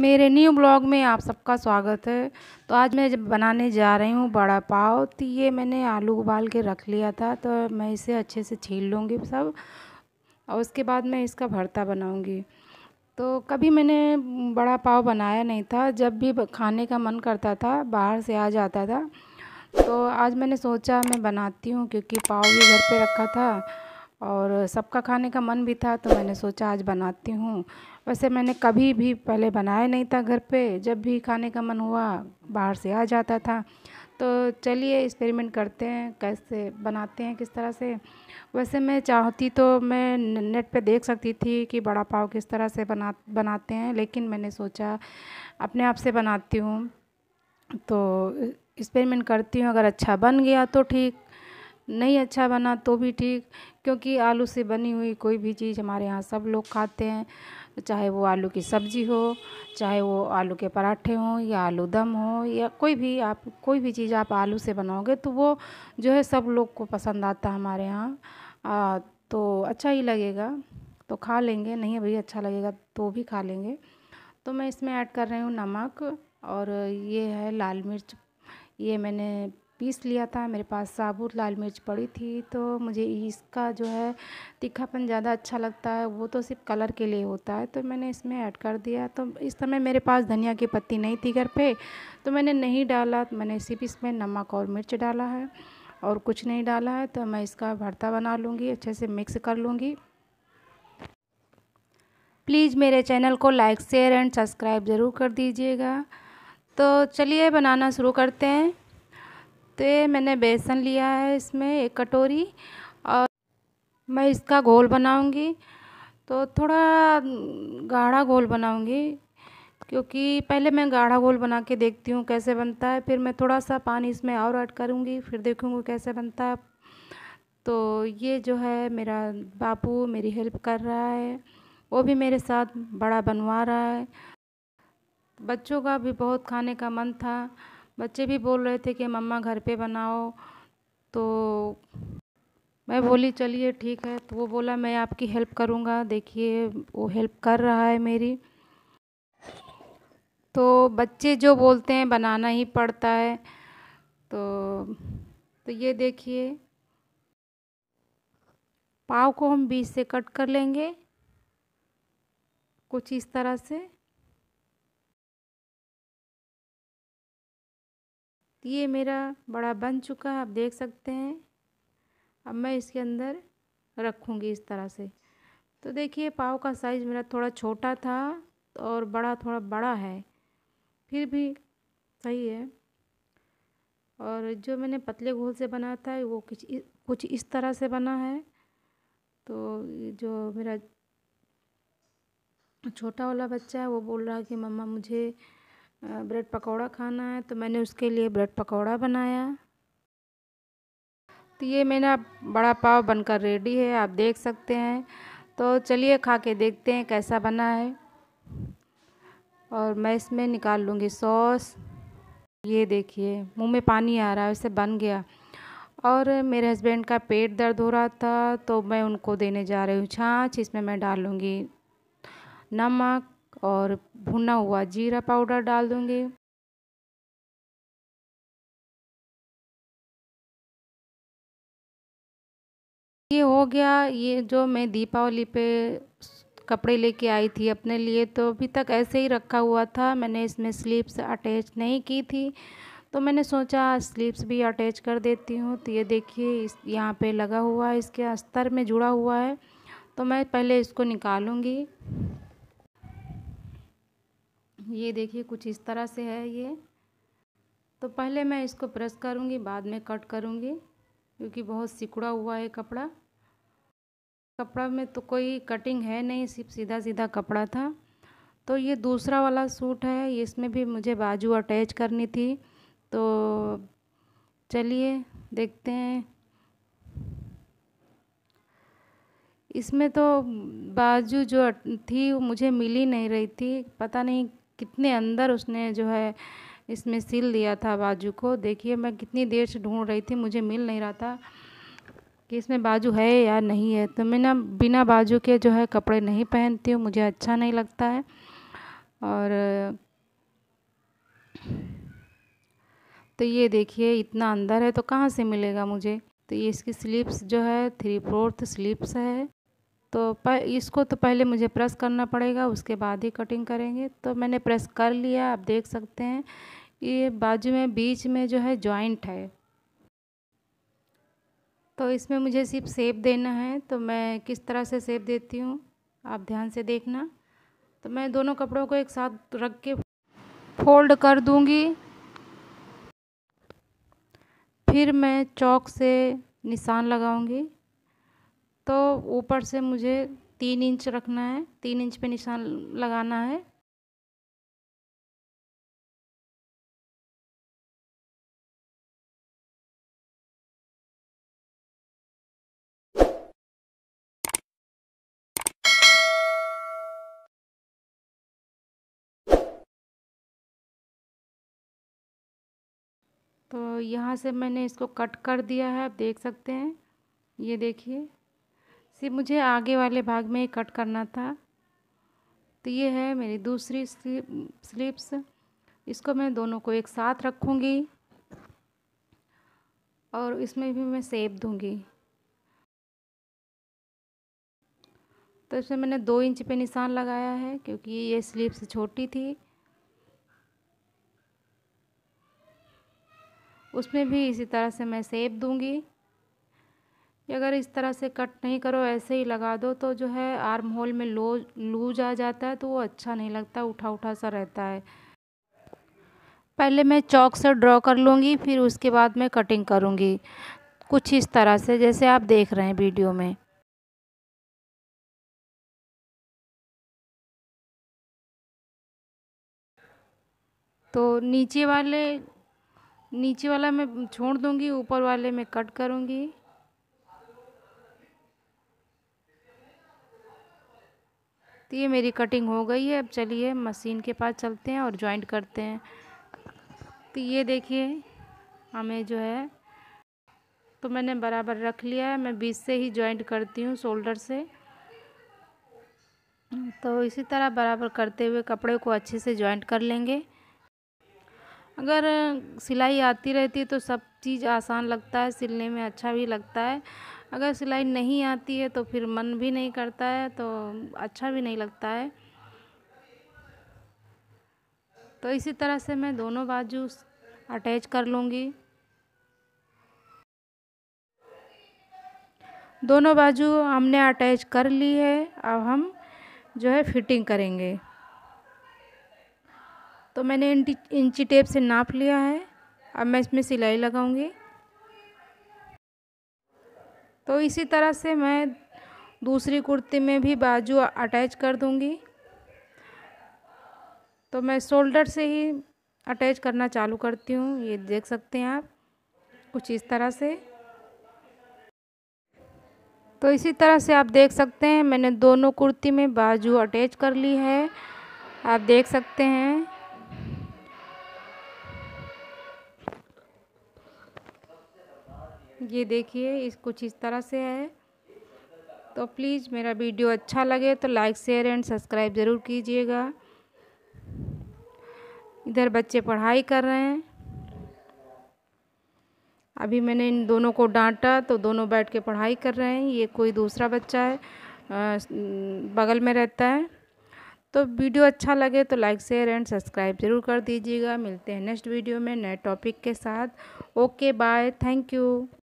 मेरे new blog में आप सबका स्वागत है तो आज मैं जब बनाने जा रही हूँ बड़ा पाव तो ये मैंने आलू उबाल के रख लिया था तो मैं इसे अच्छे से छील लूँगी सब और उसके बाद मैं इसका भरता बनाऊँगी तो कभी मैंने बड़ा पाव बनाया नहीं था जब भी खाने का मन करता था बाहर से आ जाता था तो आज मैंने सोचा मैं बनाती हूँ क्योंकि पाव भी घर पर रखा था और सबका खाने का मन भी था तो मैंने सोचा आज बनाती हूँ वैसे मैंने कभी भी पहले बनाया नहीं था घर पे जब भी खाने का मन हुआ बाहर से आ जाता था तो चलिए एक्सपेरिमेंट करते हैं कैसे बनाते हैं किस तरह से वैसे मैं चाहती तो मैं नेट पे देख सकती थी कि बड़ा पाव किस तरह से बना बनाते हैं लेकिन मैंने सोचा अपने आप से बनाती हूँ तो एक्सपेरिमेंट करती हूँ अगर अच्छा बन गया तो ठीक नहीं अच्छा बना तो भी ठीक क्योंकि आलू से बनी हुई कोई भी चीज़ हमारे यहाँ सब लोग खाते हैं चाहे वो आलू की सब्ज़ी हो चाहे वो आलू के पराठे हों या आलू दम हो या कोई भी आप कोई भी चीज़ आप आलू से बनाओगे तो वो जो है सब लोग को पसंद आता है हमारे यहाँ तो अच्छा ही लगेगा तो खा लेंगे नहीं अभी अच्छा लगेगा तो भी खा लेंगे तो मैं इसमें ऐड कर रही हूँ नमक और ये है लाल मिर्च ये मैंने पीस लिया था मेरे पास साबुत लाल मिर्च पड़ी थी तो मुझे इसका जो है तीखापन ज़्यादा अच्छा लगता है वो तो सिर्फ कलर के लिए होता है तो मैंने इसमें ऐड कर दिया तो इस समय मेरे पास धनिया की पत्ती नहीं थी घर पे तो मैंने नहीं डाला तो मैंने सिर्फ इसमें नमक और मिर्च डाला है और कुछ नहीं डाला है तो मैं इसका भरता बना लूँगी अच्छे से मिक्स कर लूँगी प्लीज़ मेरे चैनल को लाइक शेयर एंड सब्सक्राइब ज़रूर कर दीजिएगा तो चलिए बनाना शुरू करते हैं तो ये मैंने बेसन लिया है इसमें एक कटोरी और मैं इसका घोल बनाऊंगी तो थोड़ा गाढ़ा घोल बनाऊंगी क्योंकि पहले मैं गाढ़ा घोल बना के देखती हूँ कैसे बनता है फिर मैं थोड़ा सा पानी इसमें और ऐड करूँगी फिर देखूँगी कैसे बनता है तो ये जो है मेरा बापू मेरी हेल्प कर रहा है वो भी मेरे साथ बड़ा बनवा रहा है बच्चों का भी बहुत खाने का मन था बच्चे भी बोल रहे थे कि मम्मा घर पे बनाओ तो मैं बोली चलिए ठीक है तो वो बोला मैं आपकी हेल्प करूँगा देखिए वो हेल्प कर रहा है मेरी तो बच्चे जो बोलते हैं बनाना ही पड़ता है तो तो ये देखिए पाव को हम बीच से कट कर लेंगे कुछ इस तरह से तो ये मेरा बड़ा बन चुका है आप देख सकते हैं अब मैं इसके अंदर रखूँगी इस तरह से तो देखिए पाव का साइज़ मेरा थोड़ा छोटा था और बड़ा थोड़ा बड़ा है फिर भी सही है और जो मैंने पतले घोल से बना था वो कुछ कुछ इस तरह से बना है तो जो मेरा छोटा वाला बच्चा है वो बोल रहा है कि मम्मा मुझे ब्रेड पकौड़ा खाना है तो मैंने उसके लिए ब्रेड पकौड़ा बनाया तो ये मेरा बड़ा पाव बनकर रेडी है आप देख सकते हैं तो चलिए खा के देखते हैं कैसा बना है और मैं इसमें निकाल लूँगी सॉस ये देखिए मुंह में पानी आ रहा है वैसे बन गया और मेरे हस्बैंड का पेट दर्द हो रहा था तो मैं उनको देने जा रही हूँ छाछ इसमें मैं डालूँगी नमक और भुना हुआ जीरा पाउडर डाल दूँगी ये हो गया ये जो मैं दीपावली पे कपड़े लेके आई थी अपने लिए तो अभी तक ऐसे ही रखा हुआ था मैंने इसमें स्लीव्स अटैच नहीं की थी तो मैंने सोचा स्लीव्स भी अटैच कर देती हूँ तो ये देखिए इस यहाँ पर लगा हुआ है इसके अस्तर में जुड़ा हुआ है तो मैं पहले इसको निकालूँगी ये देखिए कुछ इस तरह से है ये तो पहले मैं इसको प्रेस करूँगी बाद में कट करूँगी क्योंकि बहुत सिकुड़ा हुआ है कपड़ा कपड़ा में तो कोई कटिंग है नहीं सिर्फ सीधा सीधा कपड़ा था तो ये दूसरा वाला सूट है इसमें भी मुझे बाजू अटैच करनी थी तो चलिए देखते हैं इसमें तो बाजू जो थी वो मुझे मिल ही नहीं रही थी पता नहीं कितने अंदर उसने जो है इसमें सिल दिया था बाजू को देखिए मैं कितनी देर से ढूंढ रही थी मुझे मिल नहीं रहा था कि इसमें बाजू है या नहीं है तो मैं ना बिना बाजू के जो है कपड़े नहीं पहनती हूँ मुझे अच्छा नहीं लगता है और तो ये देखिए इतना अंदर है तो कहाँ से मिलेगा मुझे तो ये इसकी स्लीप्स जो है थ्री फोर्थ स्लीप्स है तो इसको तो पहले मुझे प्रेस करना पड़ेगा उसके बाद ही कटिंग करेंगे तो मैंने प्रेस कर लिया आप देख सकते हैं ये बाजू में बीच में जो है जॉइंट है तो इसमें मुझे सिर्फ सेप देना है तो मैं किस तरह से सेप देती हूँ आप ध्यान से देखना तो मैं दोनों कपड़ों को एक साथ रख के फोल्ड कर दूँगी फिर मैं चौक से निशान लगाऊंगी तो ऊपर से मुझे तीन इंच रखना है तीन इंच पे निशान लगाना है तो यहाँ से मैंने इसको कट कर दिया है आप देख सकते हैं ये देखिए सिर्फ मुझे आगे वाले भाग में कट करना था तो ये है मेरी दूसरी स्लिप्स इसको मैं दोनों को एक साथ रखूँगी और इसमें भी मैं सेप दूँगी तो इसमें मैंने दो इंच पे निशान लगाया है क्योंकि ये स्लीप्स छोटी थी उसमें भी इसी तरह से मैं सेप दूँगी अगर इस तरह से कट नहीं करो ऐसे ही लगा दो तो जो है आर्म होल में लो लूज आ जाता है तो वो अच्छा नहीं लगता उठा उठा सा रहता है पहले मैं चौक से ड्रॉ कर लूँगी फिर उसके बाद मैं कटिंग करूँगी कुछ इस तरह से जैसे आप देख रहे हैं वीडियो में तो नीचे वाले नीचे वाला मैं छोड़ दूँगी ऊपर वाले में कट करूँगी तो ये मेरी कटिंग हो गई है अब चलिए मशीन के पास चलते हैं और जॉइंट करते हैं तो ये देखिए हमें जो है तो मैंने बराबर रख लिया है मैं बीच से ही जॉइंट करती हूँ शोल्डर से तो इसी तरह बराबर करते हुए कपड़े को अच्छे से जॉइंट कर लेंगे अगर सिलाई आती रहती है तो सब चीज़ आसान लगता है सिलने में अच्छा भी लगता है अगर सिलाई नहीं आती है तो फिर मन भी नहीं करता है तो अच्छा भी नहीं लगता है तो इसी तरह से मैं दोनों बाजू अटैच कर लूँगी दोनों बाजू हमने अटैच कर ली है अब हम जो है फिटिंग करेंगे तो मैंने इंची टेप से नाप लिया है अब मैं इसमें सिलाई लगाऊंगी तो इसी तरह से मैं दूसरी कुर्ती में भी बाजू अटैच कर दूंगी तो मैं शोल्डर से ही अटैच करना चालू करती हूँ ये देख सकते हैं आप कुछ इस तरह से तो इसी तरह से आप देख सकते हैं मैंने दोनों कुर्ती में बाजू अटैच कर ली है आप देख सकते हैं ये देखिए इस कुछ इस तरह से है तो प्लीज़ मेरा वीडियो अच्छा लगे तो लाइक शेयर एंड सब्सक्राइब ज़रूर कीजिएगा इधर बच्चे पढ़ाई कर रहे हैं अभी मैंने इन दोनों को डांटा तो दोनों बैठ के पढ़ाई कर रहे हैं ये कोई दूसरा बच्चा है बगल में रहता है तो वीडियो अच्छा लगे तो लाइक शेयर एंड सब्सक्राइब ज़रूर कर दीजिएगा मिलते हैं नेक्स्ट वीडियो में नए टॉपिक के साथ ओके बाय थैंक यू